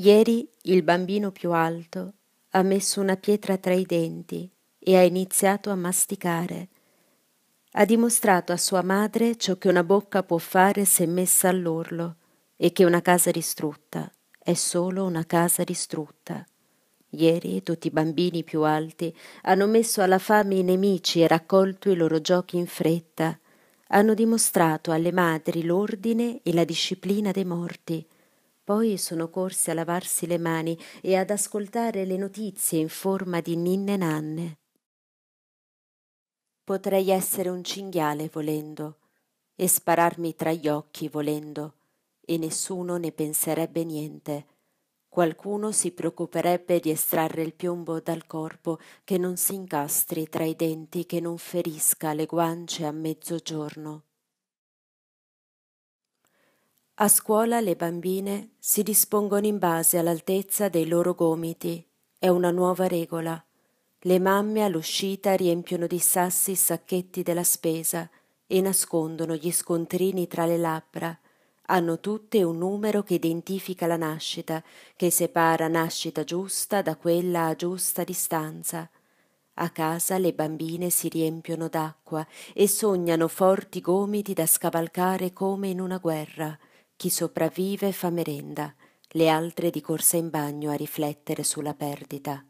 Ieri il bambino più alto ha messo una pietra tra i denti e ha iniziato a masticare. Ha dimostrato a sua madre ciò che una bocca può fare se messa all'orlo e che una casa distrutta è solo una casa distrutta. Ieri tutti i bambini più alti hanno messo alla fame i nemici e raccolto i loro giochi in fretta. Hanno dimostrato alle madri l'ordine e la disciplina dei morti poi sono corsi a lavarsi le mani e ad ascoltare le notizie in forma di ninne nanne. Potrei essere un cinghiale volendo e spararmi tra gli occhi volendo e nessuno ne penserebbe niente. Qualcuno si preoccuperebbe di estrarre il piombo dal corpo che non si incastri tra i denti, che non ferisca le guance a mezzogiorno. A scuola le bambine si dispongono in base all'altezza dei loro gomiti. È una nuova regola. Le mamme all'uscita riempiono di sassi i sacchetti della spesa e nascondono gli scontrini tra le labbra. Hanno tutte un numero che identifica la nascita, che separa nascita giusta da quella a giusta distanza. A casa le bambine si riempiono d'acqua e sognano forti gomiti da scavalcare come in una guerra chi sopravvive fa merenda, le altre di corsa in bagno a riflettere sulla perdita.